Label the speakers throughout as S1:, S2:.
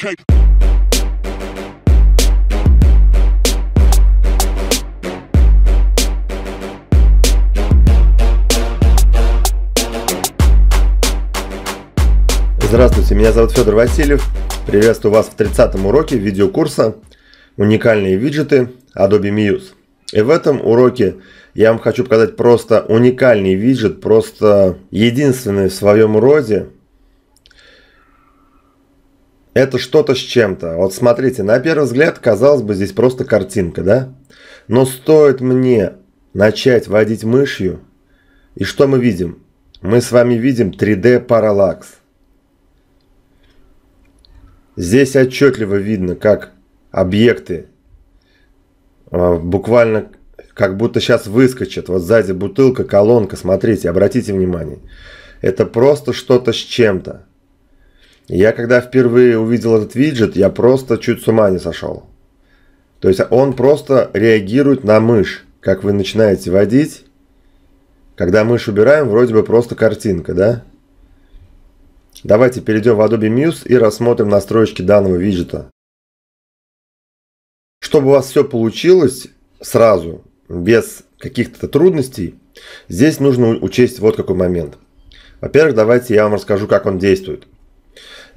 S1: cake. Здравствуйте, меня зовут Федор Васильев. Приветствую вас в 30-м уроке видеокурса «Уникальные виджеты Adobe Muse». И в этом уроке я вам хочу показать просто уникальный виджет, просто единственный в своем роде, это что-то с чем-то. Вот смотрите, на первый взгляд, казалось бы, здесь просто картинка, да? Но стоит мне начать водить мышью, и что мы видим? Мы с вами видим 3D параллакс. Здесь отчетливо видно, как объекты э, буквально как будто сейчас выскочат. Вот сзади бутылка, колонка, смотрите, обратите внимание. Это просто что-то с чем-то. Я когда впервые увидел этот виджет, я просто чуть с ума не сошел. То есть он просто реагирует на мышь. Как вы начинаете водить, когда мышь убираем, вроде бы просто картинка, да? Давайте перейдем в Adobe Muse и рассмотрим настройки данного виджета. Чтобы у вас все получилось сразу, без каких-то трудностей, здесь нужно учесть вот какой момент. Во-первых, давайте я вам расскажу, как он действует.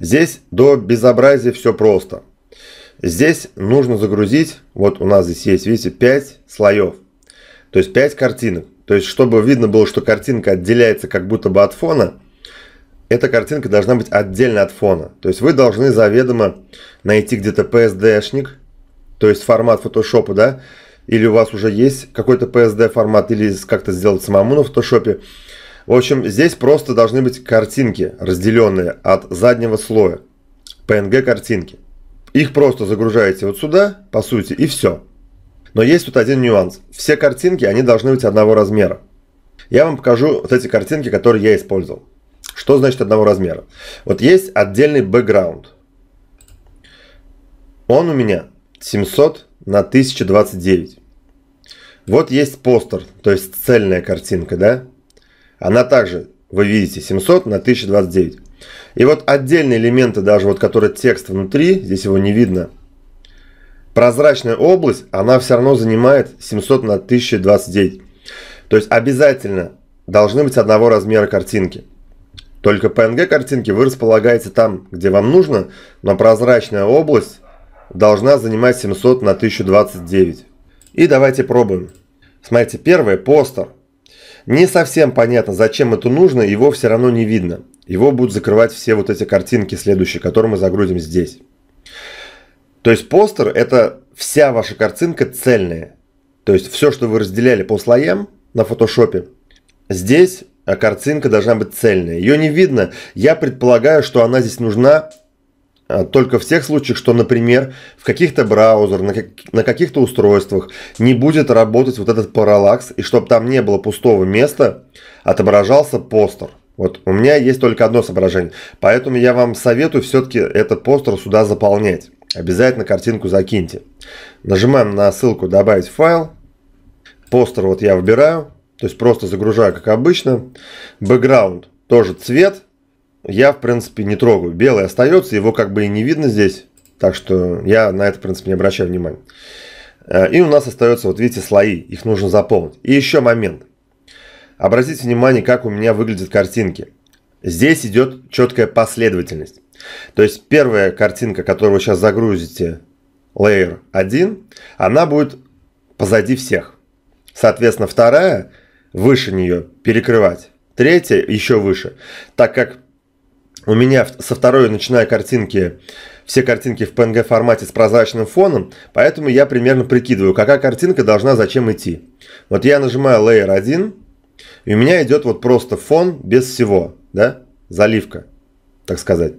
S1: Здесь до безобразия все просто. Здесь нужно загрузить, вот у нас здесь есть, видите, 5 слоев, то есть 5 картинок. То есть, чтобы видно было, что картинка отделяется как будто бы от фона, эта картинка должна быть отдельно от фона. То есть, вы должны заведомо найти где-то PSD-шник, то есть формат фотошопа, да, или у вас уже есть какой-то PSD формат, или как-то сделать самому на фотошопе. В общем, здесь просто должны быть картинки, разделенные от заднего слоя. PNG картинки. Их просто загружаете вот сюда, по сути, и все. Но есть тут один нюанс. Все картинки, они должны быть одного размера. Я вам покажу вот эти картинки, которые я использовал. Что значит одного размера? Вот есть отдельный бэкграунд. Он у меня 700 на 1029. Вот есть постер, то есть цельная картинка, да? Она также, вы видите, 700 на 1029. И вот отдельные элементы, даже вот которые текст внутри, здесь его не видно, прозрачная область, она все равно занимает 700 на 1029. То есть обязательно должны быть одного размера картинки. Только PNG картинки вы располагаете там, где вам нужно, но прозрачная область должна занимать 700 на 1029. И давайте пробуем. Смотрите, первое, постер. Не совсем понятно, зачем это нужно, его все равно не видно. Его будут закрывать все вот эти картинки следующие, которые мы загрузим здесь. То есть постер – это вся ваша картинка цельная. То есть все, что вы разделяли по слоям на фотошопе, здесь а картинка должна быть цельная. Ее не видно. Я предполагаю, что она здесь нужна а, только в тех случаях, что, например, в каких-то браузерах, на каких-то устройствах не будет работать вот этот параллакс, и чтобы там не было пустого места, отображался постер. Вот у меня есть только одно соображение, поэтому я вам советую все-таки этот постер сюда заполнять. Обязательно картинку закиньте. Нажимаем на ссылку «Добавить файл». Постер вот я выбираю, то есть просто загружаю как обычно. Бэкграунд тоже цвет – я, в принципе, не трогаю. Белый остается, его как бы и не видно здесь. Так что я на это, в принципе, не обращаю внимания. Э, и у нас остается, вот видите, слои. Их нужно заполнить. И еще момент. Обратите внимание, как у меня выглядят картинки. Здесь идет четкая последовательность. То есть первая картинка, которую вы сейчас загрузите, Layer 1, она будет позади всех. Соответственно, вторая выше нее перекрывать. Третья еще выше. Так как у меня со второй, начиная картинки, все картинки в PNG формате с прозрачным фоном, поэтому я примерно прикидываю, какая картинка должна зачем идти. Вот я нажимаю Layer 1, и у меня идет вот просто фон без всего, да, заливка, так сказать.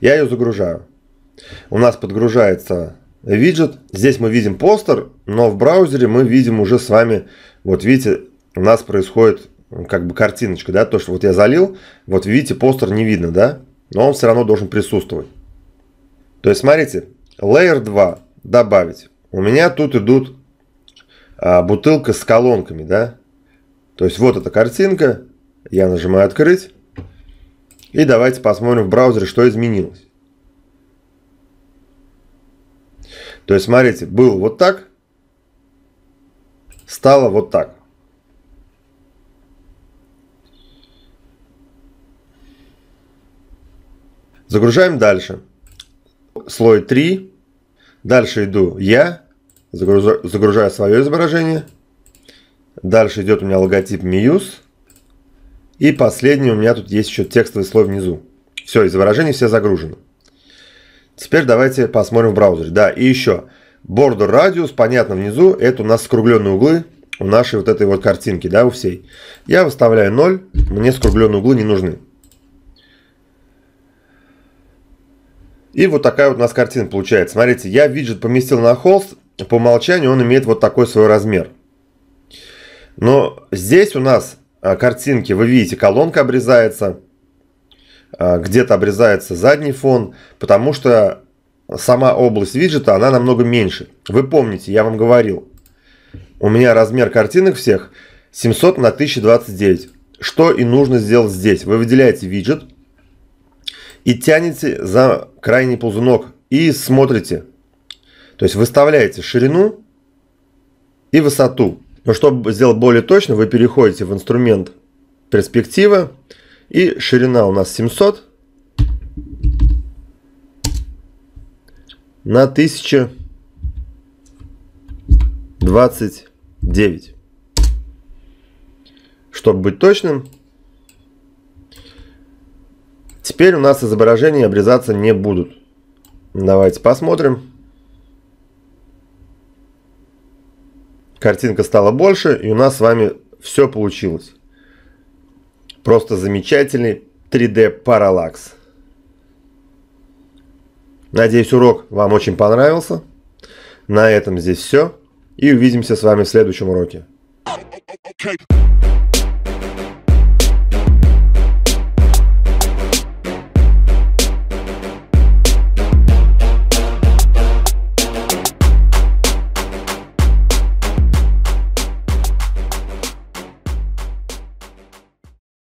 S1: Я ее загружаю. У нас подгружается виджет. Здесь мы видим постер, но в браузере мы видим уже с вами, вот видите, у нас происходит как бы картиночка, да, то, что вот я залил, вот видите, постер не видно, да, но он все равно должен присутствовать. То есть, смотрите, Layer 2 добавить. У меня тут идут а, бутылка с колонками, да. То есть, вот эта картинка. Я нажимаю «Открыть». И давайте посмотрим в браузере, что изменилось. То есть, смотрите, было вот так, стало вот так. Загружаем дальше. Слой 3. Дальше иду я. Загружаю, загружаю свое изображение. Дальше идет у меня логотип Muse. И последний у меня тут есть еще текстовый слой внизу. Все, изображение все загружено. Теперь давайте посмотрим в браузере. Да, и еще. Border Radius, понятно, внизу. Это у нас скругленные углы у нашей вот этой вот картинки, да, у всей. Я выставляю 0, мне скругленные углы не нужны. И вот такая вот у нас картина получается. Смотрите, я виджет поместил на холст, по умолчанию он имеет вот такой свой размер. Но здесь у нас а, картинки, вы видите, колонка обрезается, а, где-то обрезается задний фон, потому что сама область виджета, она намного меньше. Вы помните, я вам говорил, у меня размер картинок всех 700 на 1029. Что и нужно сделать здесь. Вы выделяете виджет и тянете за крайний ползунок и смотрите. То есть выставляете ширину и высоту. Но чтобы сделать более точно, вы переходите в инструмент перспектива. И ширина у нас 700 на 1029. Чтобы быть точным, теперь у нас изображения обрезаться не будут. Давайте посмотрим. Картинка стала больше, и у нас с вами все получилось. Просто замечательный 3D параллакс. Надеюсь, урок вам очень понравился. На этом здесь все. И увидимся с вами в следующем уроке.